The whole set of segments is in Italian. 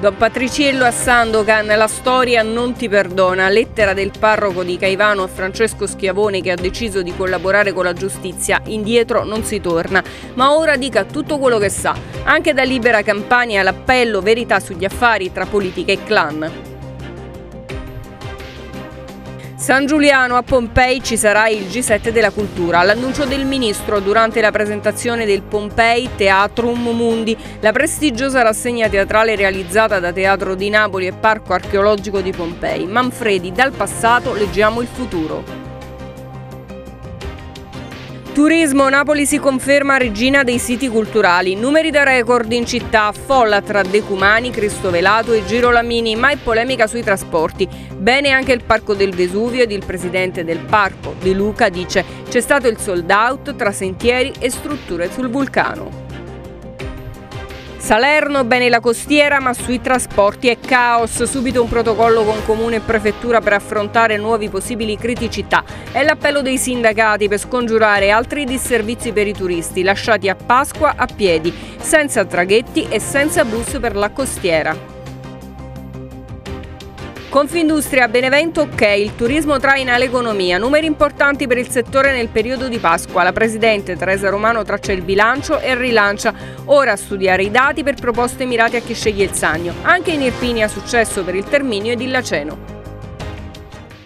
Don Patriciello a Sandocan, la storia non ti perdona, lettera del parroco di Caivano a Francesco Schiavone che ha deciso di collaborare con la giustizia, indietro non si torna, ma ora dica tutto quello che sa, anche da Libera Campania l'appello verità sugli affari tra politica e clan. San Giuliano a Pompei ci sarà il G7 della cultura. L'annuncio del ministro durante la presentazione del Pompei Teatrum Mundi, la prestigiosa rassegna teatrale realizzata da Teatro di Napoli e Parco Archeologico di Pompei. Manfredi, dal passato leggiamo il futuro. Turismo, Napoli si conferma regina dei siti culturali, numeri da record in città, folla tra Decumani, Cristofelato e Girolamini, ma è polemica sui trasporti. Bene anche il Parco del Vesuvio ed il presidente del parco, De Luca, dice c'è stato il sold out tra sentieri e strutture sul vulcano. Salerno, bene la costiera, ma sui trasporti è caos. Subito un protocollo con Comune e Prefettura per affrontare nuovi possibili criticità. È l'appello dei sindacati per scongiurare altri disservizi per i turisti, lasciati a Pasqua a piedi, senza traghetti e senza bus per la costiera. Confindustria Benevento ok, il turismo traina l'economia, numeri importanti per il settore nel periodo di Pasqua. La Presidente Teresa Romano traccia il bilancio e rilancia. Ora a studiare i dati per proposte mirate a chi sceglie il Sagno. Anche in ha successo per il Terminio ed il Laceno.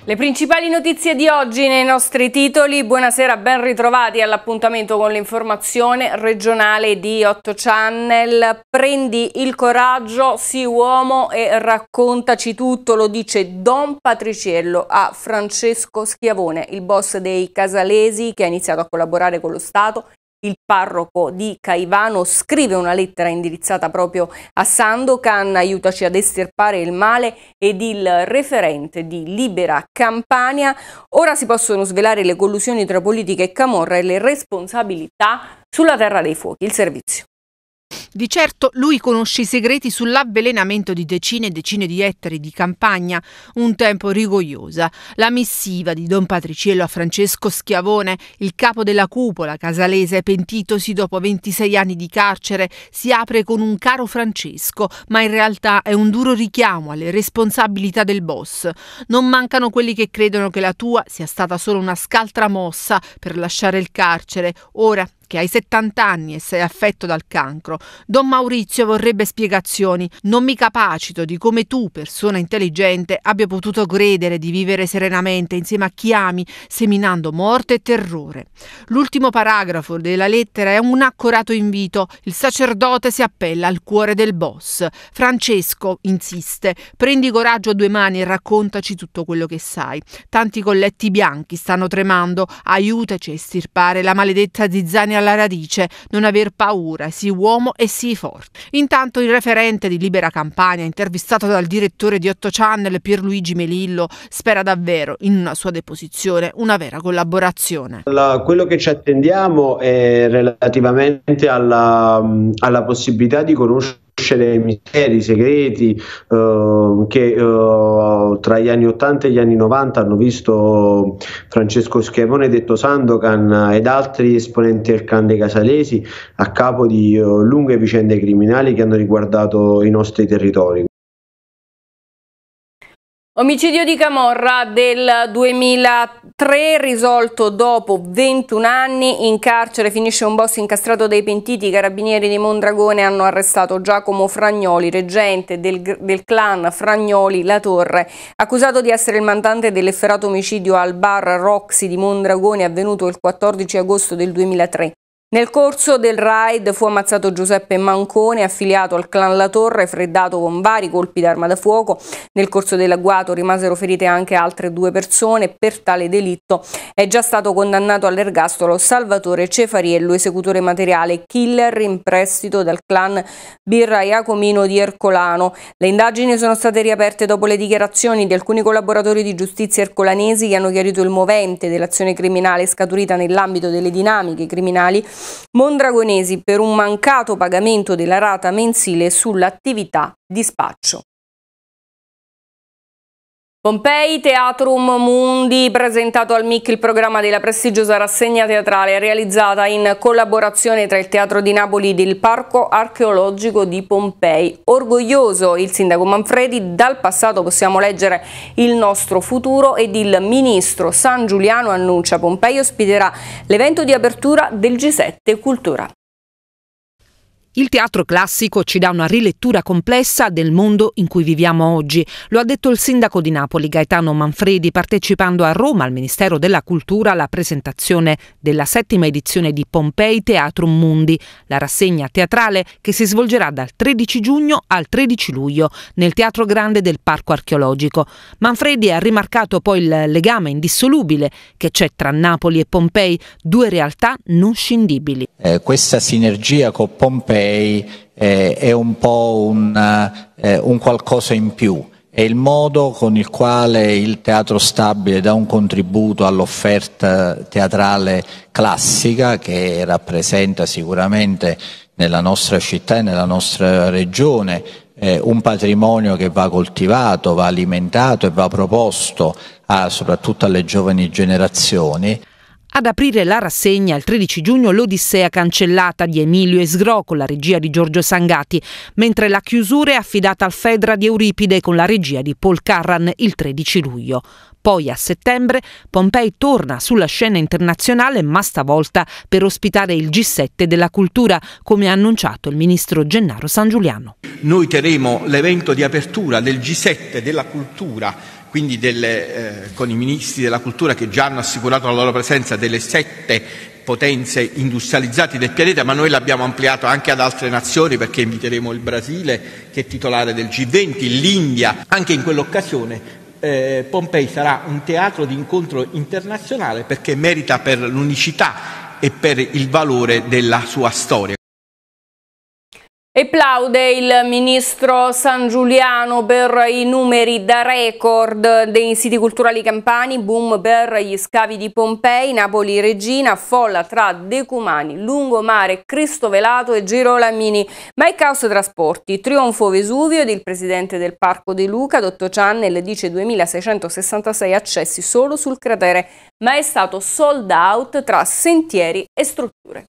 Le principali notizie di oggi nei nostri titoli, buonasera, ben ritrovati all'appuntamento con l'informazione regionale di 8 Channel. Prendi il coraggio, sii uomo e raccontaci tutto, lo dice Don Patriciello a Francesco Schiavone, il boss dei Casalesi che ha iniziato a collaborare con lo Stato il parroco di Caivano scrive una lettera indirizzata proprio a Sandokan, aiutaci ad estirpare il male ed il referente di Libera Campania. Ora si possono svelare le collusioni tra politica e Camorra e le responsabilità sulla terra dei fuochi. Il servizio. Di certo lui conosce i segreti sull'avvelenamento di decine e decine di ettari di campagna, un tempo rigogliosa, la missiva di Don Patriciello a Francesco Schiavone, il capo della cupola casalese pentitosi dopo 26 anni di carcere, si apre con un caro Francesco, ma in realtà è un duro richiamo alle responsabilità del boss. Non mancano quelli che credono che la tua sia stata solo una scaltra mossa per lasciare il carcere. Ora che hai 70 anni e sei affetto dal cancro, Don Maurizio vorrebbe spiegazioni. Non mi capacito di come tu, persona intelligente, abbia potuto credere di vivere serenamente insieme a chi ami, seminando morte e terrore. L'ultimo paragrafo della lettera è un accorato invito. Il sacerdote si appella al cuore del boss. Francesco insiste: prendi coraggio a due mani e raccontaci tutto quello che sai. Tanti colletti bianchi stanno tremando. Aiutaci a estirpare la maledetta zizzania alla radice, non aver paura, sii uomo e sii forte. Intanto il referente di Libera Campania, intervistato dal direttore di 8 Channel Pierluigi Melillo, spera davvero in una sua deposizione una vera collaborazione. La, quello che ci attendiamo è relativamente alla, alla possibilità di conoscere conoscere misteri, segreti eh, che eh, tra gli anni 80 e gli anni 90 hanno visto Francesco Schiavone, detto Sandocan ed altri esponenti del clan dei Casalesi a capo di eh, lunghe vicende criminali che hanno riguardato i nostri territori. Omicidio di Camorra del 2003 risolto dopo 21 anni in carcere finisce un boss incastrato dai pentiti i carabinieri di Mondragone hanno arrestato Giacomo Fragnoli reggente del, del clan Fragnoli La Torre accusato di essere il mandante dell'efferato omicidio al bar Roxy di Mondragone avvenuto il 14 agosto del 2003 nel corso del raid fu ammazzato Giuseppe Mancone, affiliato al clan La Torre, freddato con vari colpi d'arma da fuoco. Nel corso dell'agguato rimasero ferite anche altre due persone. Per tale delitto è già stato condannato all'ergastolo Salvatore Cefariello, esecutore materiale killer in prestito dal clan Birra Iacomino di Ercolano. Le indagini sono state riaperte dopo le dichiarazioni di alcuni collaboratori di giustizia ercolanesi che hanno chiarito il movente dell'azione criminale scaturita nell'ambito delle dinamiche criminali mondragonesi per un mancato pagamento della rata mensile sull'attività di spaccio. Pompei Teatrum Mundi, presentato al MIC il programma della prestigiosa rassegna teatrale realizzata in collaborazione tra il Teatro di Napoli ed il Parco Archeologico di Pompei. Orgoglioso il sindaco Manfredi, dal passato possiamo leggere il nostro futuro ed il ministro San Giuliano annuncia Pompei ospiterà l'evento di apertura del G7 Cultura. Il teatro classico ci dà una rilettura complessa del mondo in cui viviamo oggi. Lo ha detto il sindaco di Napoli Gaetano Manfredi partecipando a Roma al Ministero della Cultura alla presentazione della settima edizione di Pompei Teatrum Mundi, la rassegna teatrale che si svolgerà dal 13 giugno al 13 luglio nel Teatro Grande del Parco Archeologico. Manfredi ha rimarcato poi il legame indissolubile che c'è tra Napoli e Pompei, due realtà non scindibili. Eh, questa sinergia con Pompei europei eh, è un po' un, eh, un qualcosa in più, è il modo con il quale il teatro stabile dà un contributo all'offerta teatrale classica che rappresenta sicuramente nella nostra città e nella nostra regione eh, un patrimonio che va coltivato, va alimentato e va proposto a, ah, soprattutto alle giovani generazioni. Ad aprire la rassegna il 13 giugno l'Odissea cancellata di Emilio Esgro con la regia di Giorgio Sangati, mentre la chiusura è affidata al Fedra di Euripide con la regia di Paul Carran il 13 luglio. Poi a settembre Pompei torna sulla scena internazionale ma stavolta per ospitare il G7 della cultura, come ha annunciato il ministro Gennaro San Giuliano. Noi terremo l'evento di apertura del G7 della cultura quindi delle, eh, con i ministri della cultura che già hanno assicurato la loro presenza delle sette potenze industrializzate del pianeta, ma noi l'abbiamo ampliato anche ad altre nazioni perché inviteremo il Brasile che è titolare del G20, l'India, anche in quell'occasione. Eh, Pompei sarà un teatro di incontro internazionale perché merita per l'unicità e per il valore della sua storia. E plaude il ministro San Giuliano per i numeri da record dei siti culturali campani, boom per gli scavi di Pompei, Napoli Regina, folla tra Decumani, Lungomare, Cristo Velato e Girolamini. Ma è caos trasporti, trionfo Vesuvio ed il presidente del Parco De Luca, Dotto Channel, dice 2666 accessi solo sul cratere, ma è stato sold out tra sentieri e strutture.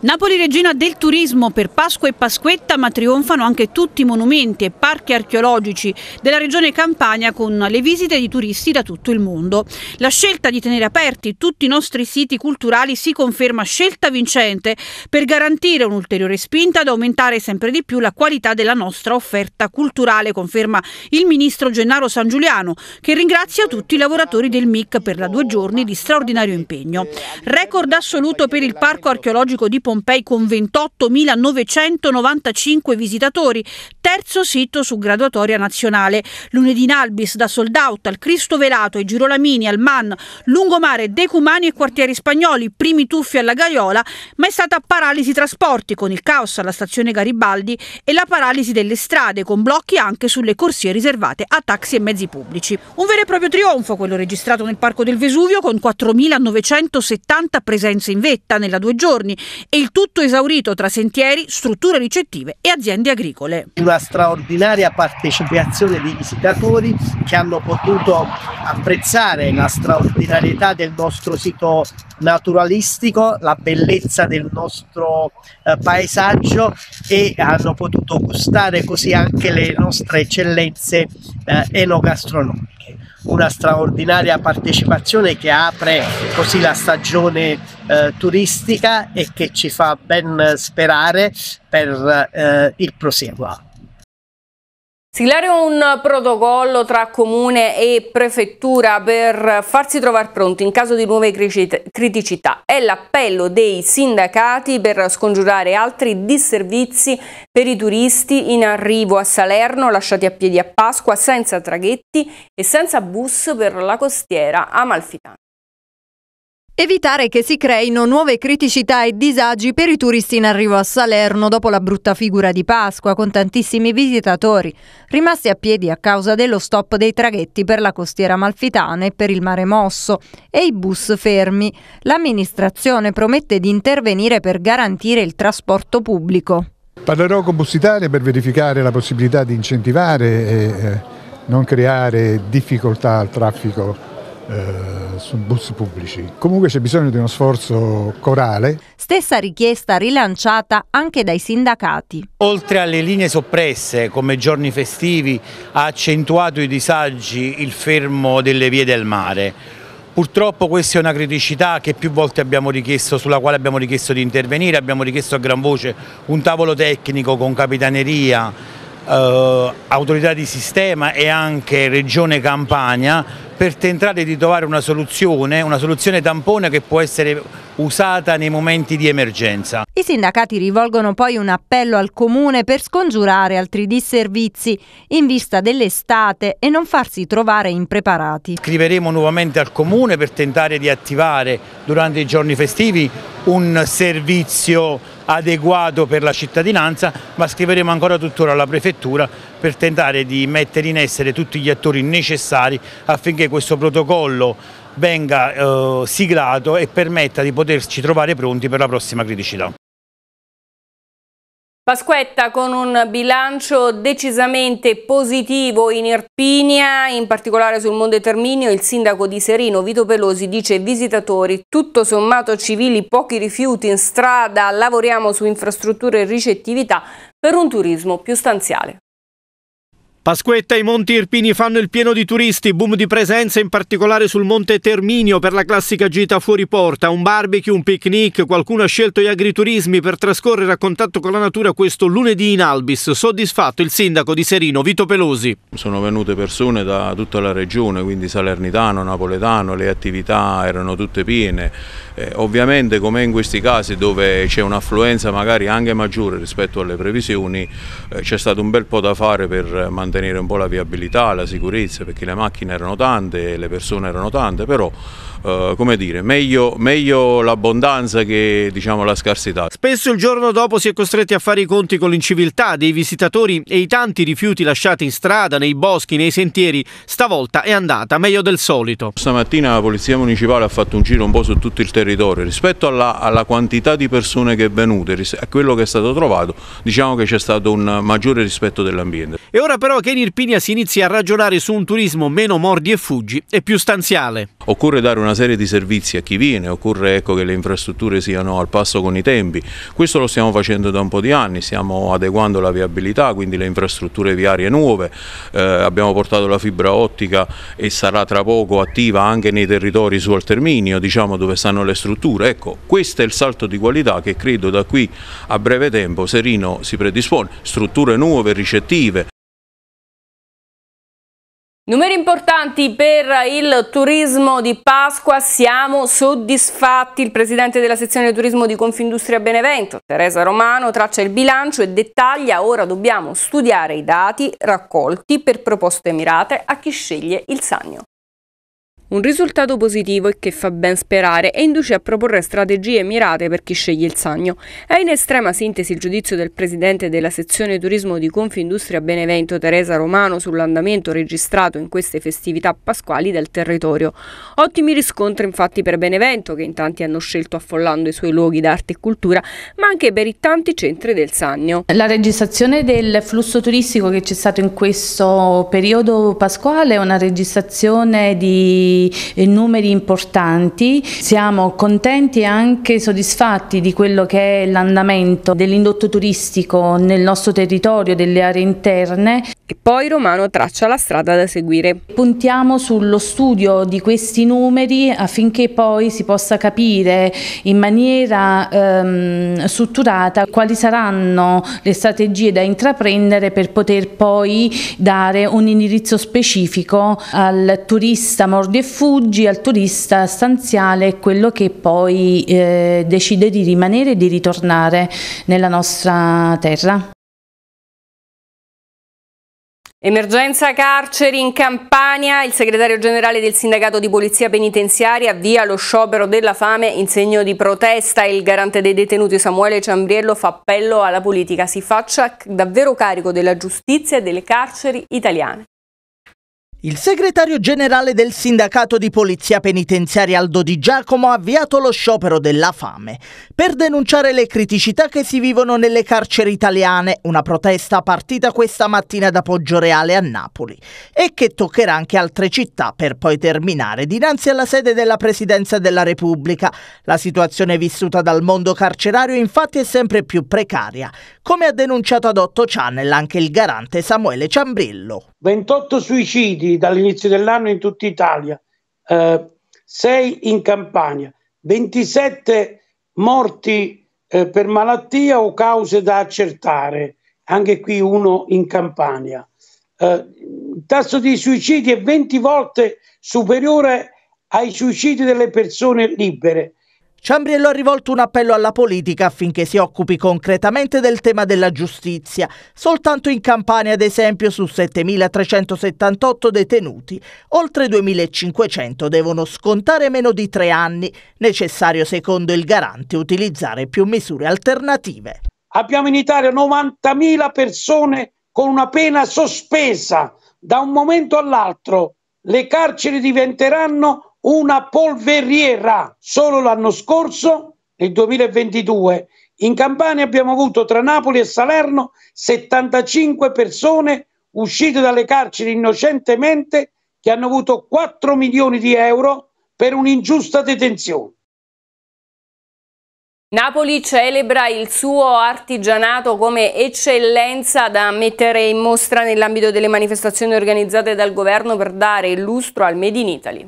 Napoli regina del turismo per Pasqua e Pasquetta ma trionfano anche tutti i monumenti e parchi archeologici della regione Campania con le visite di turisti da tutto il mondo. La scelta di tenere aperti tutti i nostri siti culturali si conferma scelta vincente per garantire un'ulteriore spinta ad aumentare sempre di più la qualità della nostra offerta culturale, conferma il ministro Gennaro San Giuliano che ringrazia tutti i lavoratori del MIC per la due giorni di straordinario impegno. Record assoluto per il parco archeologico di Pompei con 28.995 visitatori, terzo sito su graduatoria nazionale. Lunedì in Albis da Sold Out al Cristo Velato, ai Girolamini, al Man, Lungomare, Decumani e quartieri spagnoli, primi tuffi alla Gaiola, ma è stata paralisi trasporti con il caos alla stazione Garibaldi e la paralisi delle strade con blocchi anche sulle corsie riservate a taxi e mezzi pubblici. Un vero e proprio trionfo quello registrato nel Parco del Vesuvio con 4.970 presenze in vetta nella due giorni e il tutto esaurito tra sentieri, strutture ricettive e aziende agricole. Una straordinaria partecipazione di visitatori che hanno potuto apprezzare la straordinarietà del nostro sito naturalistico, la bellezza del nostro eh, paesaggio e hanno potuto gustare così anche le nostre eccellenze eh, enogastronomiche una straordinaria partecipazione che apre così la stagione eh, turistica e che ci fa ben sperare per eh, il proseguo. Siglare un protocollo tra comune e prefettura per farsi trovare pronti in caso di nuove criticità è l'appello dei sindacati per scongiurare altri disservizi per i turisti in arrivo a Salerno lasciati a piedi a Pasqua senza traghetti e senza bus per la costiera amalfitana. Evitare che si creino nuove criticità e disagi per i turisti in arrivo a Salerno dopo la brutta figura di Pasqua, con tantissimi visitatori rimasti a piedi a causa dello stop dei traghetti per la costiera malfitana e per il mare mosso e i bus fermi. L'amministrazione promette di intervenire per garantire il trasporto pubblico. Parlerò con Bus Italia per verificare la possibilità di incentivare e eh, non creare difficoltà al traffico eh, su bus pubblici. Comunque c'è bisogno di uno sforzo corale. Stessa richiesta rilanciata anche dai sindacati. Oltre alle linee soppresse come giorni festivi ha accentuato i disagi il fermo delle vie del mare. Purtroppo questa è una criticità che più volte abbiamo richiesto, sulla quale abbiamo richiesto di intervenire, abbiamo richiesto a gran voce un tavolo tecnico con capitaneria, eh, autorità di sistema e anche Regione Campania per tentare di trovare una soluzione, una soluzione tampone che può essere usata nei momenti di emergenza. I sindacati rivolgono poi un appello al Comune per scongiurare altri disservizi in vista dell'estate e non farsi trovare impreparati. Scriveremo nuovamente al Comune per tentare di attivare durante i giorni festivi un servizio adeguato per la cittadinanza, ma scriveremo ancora tuttora alla Prefettura per tentare di mettere in essere tutti gli attori necessari affinché questo protocollo venga eh, siglato e permetta di poterci trovare pronti per la prossima criticità. Pasquetta con un bilancio decisamente positivo in Irpinia, in particolare sul Monte Terminio, il sindaco di Serino Vito Pelosi dice ai visitatori tutto sommato civili, pochi rifiuti in strada, lavoriamo su infrastrutture e ricettività per un turismo più stanziale. Pasquetta e i Monti Irpini fanno il pieno di turisti, boom di presenza in particolare sul Monte Terminio per la classica gita fuori porta, un barbecue, un picnic, qualcuno ha scelto gli agriturismi per trascorrere a contatto con la natura questo lunedì in Albis. Soddisfatto il sindaco di Serino, Vito Pelosi. Sono venute persone da tutta la regione, quindi salernitano, napoletano, le attività erano tutte piene. Eh, ovviamente come in questi casi dove c'è un'affluenza magari anche maggiore rispetto alle previsioni, eh, c'è stato un bel po' da fare per mantenere mantenere un po' la viabilità, la sicurezza, perché le macchine erano tante, le persone erano tante, però eh, come dire, meglio, meglio l'abbondanza che diciamo, la scarsità. Spesso il giorno dopo si è costretti a fare i conti con l'inciviltà dei visitatori e i tanti rifiuti lasciati in strada, nei boschi, nei sentieri. Stavolta è andata meglio del solito. Stamattina la Polizia Municipale ha fatto un giro un po' su tutto il territorio. Rispetto alla, alla quantità di persone che è venuta, a quello che è stato trovato, diciamo che c'è stato un maggiore rispetto dell'ambiente. E ora però che in Irpinia si inizia a ragionare su un turismo meno mordi e fuggi e più stanziale. Occorre dare una serie di servizi a chi viene, occorre ecco, che le infrastrutture siano al passo con i tempi. Questo lo stiamo facendo da un po' di anni, stiamo adeguando la viabilità, quindi le infrastrutture viarie nuove, eh, abbiamo portato la fibra ottica e sarà tra poco attiva anche nei territori su Alterminio, diciamo dove stanno le strutture. Ecco, questo è il salto di qualità che credo da qui a breve tempo Serino si predispone, strutture nuove, ricettive. Numeri importanti per il turismo di Pasqua, siamo soddisfatti. Il presidente della sezione turismo di Confindustria Benevento, Teresa Romano, traccia il bilancio e dettaglia ora dobbiamo studiare i dati raccolti per proposte mirate a chi sceglie il Sannio. Un risultato positivo e che fa ben sperare e induce a proporre strategie mirate per chi sceglie il Sannio. È in estrema sintesi il giudizio del presidente della sezione turismo di Confindustria Benevento Teresa Romano sull'andamento registrato in queste festività pasquali del territorio. Ottimi riscontri infatti per Benevento che in tanti hanno scelto affollando i suoi luoghi d'arte e cultura, ma anche per i tanti centri del Sannio. La registrazione del flusso turistico che c'è stato in questo periodo pasquale è una registrazione di eh, numeri importanti, siamo contenti e anche soddisfatti di quello che è l'andamento dell'indotto turistico nel nostro territorio, delle aree interne. E poi Romano traccia la strada da seguire. Puntiamo sullo studio di questi numeri affinché poi si possa capire in maniera ehm, strutturata quali saranno le strategie da intraprendere per poter poi dare un indirizzo specifico al turista mordi e fuggi al turista stanziale è quello che poi eh, decide di rimanere e di ritornare nella nostra terra. Emergenza carceri in Campania, il segretario generale del sindacato di polizia penitenziaria avvia lo sciopero della fame in segno di protesta il garante dei detenuti Samuele Ciambriello fa appello alla politica, si faccia davvero carico della giustizia e delle carceri italiane. Il segretario generale del sindacato di polizia penitenziaria Aldo Di Giacomo ha avviato lo sciopero della fame per denunciare le criticità che si vivono nelle carceri italiane, una protesta partita questa mattina da Poggioreale a Napoli e che toccherà anche altre città per poi terminare dinanzi alla sede della Presidenza della Repubblica. La situazione vissuta dal mondo carcerario infatti è sempre più precaria, come ha denunciato ad 8 Channel anche il garante Samuele Ciambrillo. 28 suicidi dall'inizio dell'anno in tutta Italia, eh, 6 in Campania, 27 morti eh, per malattia o cause da accertare, anche qui uno in Campania. Eh, il tasso di suicidi è 20 volte superiore ai suicidi delle persone libere Ciambriello ha rivolto un appello alla politica affinché si occupi concretamente del tema della giustizia. Soltanto in Campania, ad esempio, su 7.378 detenuti, oltre 2.500 devono scontare meno di tre anni, necessario secondo il garante utilizzare più misure alternative. Abbiamo in Italia 90.000 persone con una pena sospesa. Da un momento all'altro le carceri diventeranno una polveriera. Solo l'anno scorso, nel 2022, in Campania abbiamo avuto tra Napoli e Salerno 75 persone uscite dalle carceri innocentemente che hanno avuto 4 milioni di euro per un'ingiusta detenzione. Napoli celebra il suo artigianato come eccellenza da mettere in mostra nell'ambito delle manifestazioni organizzate dal governo per dare il lustro al Made in Italy.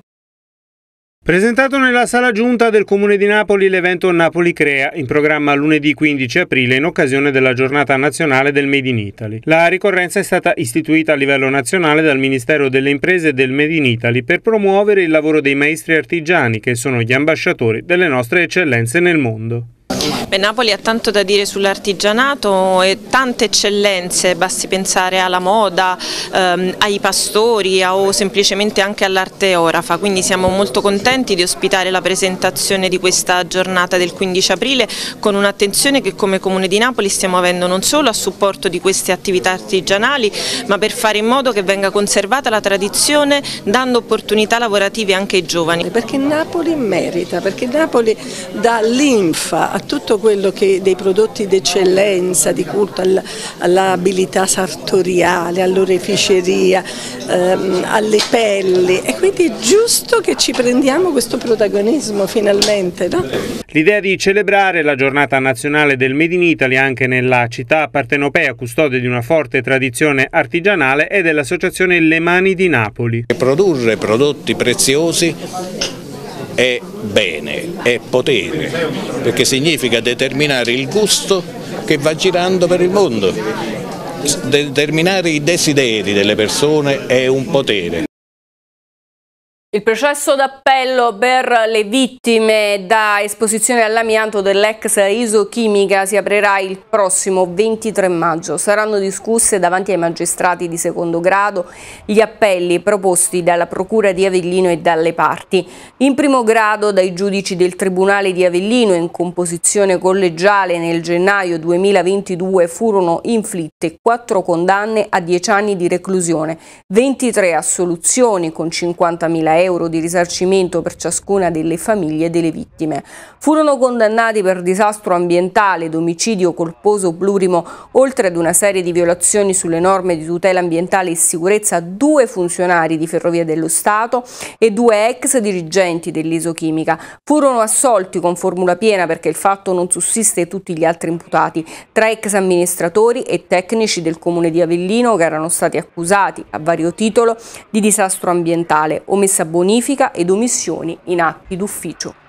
Presentato nella sala giunta del Comune di Napoli l'evento Napoli Crea, in programma lunedì 15 aprile in occasione della giornata nazionale del Made in Italy. La ricorrenza è stata istituita a livello nazionale dal Ministero delle Imprese e del Made in Italy per promuovere il lavoro dei maestri artigiani che sono gli ambasciatori delle nostre eccellenze nel mondo. Beh, Napoli ha tanto da dire sull'artigianato e tante eccellenze, basti pensare alla moda, ehm, ai pastori o semplicemente anche all'arte orafa, quindi siamo molto contenti di ospitare la presentazione di questa giornata del 15 aprile con un'attenzione che come Comune di Napoli stiamo avendo non solo a supporto di queste attività artigianali ma per fare in modo che venga conservata la tradizione dando opportunità lavorative anche ai giovani. Perché Napoli merita, perché Napoli dà linfa a tutto quello che dei prodotti d'eccellenza, di culto all'abilità sartoriale, all'oreficeria, ehm, alle pelli e quindi è giusto che ci prendiamo questo protagonismo finalmente. No? L'idea di celebrare la giornata nazionale del Made in Italy anche nella città partenopea custode di una forte tradizione artigianale è dell'associazione Le Mani di Napoli. Produrre prodotti preziosi è bene, è potere, perché significa determinare il gusto che va girando per il mondo. Determinare i desideri delle persone è un potere. Il processo d'appello per le vittime da esposizione all'amianto dell'ex isochimica si aprirà il prossimo 23 maggio. Saranno discusse davanti ai magistrati di secondo grado gli appelli proposti dalla Procura di Avellino e dalle parti. In primo grado dai giudici del Tribunale di Avellino in composizione collegiale nel gennaio 2022 furono inflitte 4 condanne a 10 anni di reclusione, 23 assoluzioni con 50.000 euro euro di risarcimento per ciascuna delle famiglie delle vittime. Furono condannati per disastro ambientale, domicidio colposo plurimo, oltre ad una serie di violazioni sulle norme di tutela ambientale e sicurezza, due funzionari di Ferrovie dello Stato e due ex dirigenti dell'isochimica. Furono assolti con formula piena perché il fatto non sussiste tutti gli altri imputati, tra ex amministratori e tecnici del comune di Avellino che erano stati accusati a vario titolo di disastro ambientale, omessa bonifica ed omissioni in atti d'ufficio.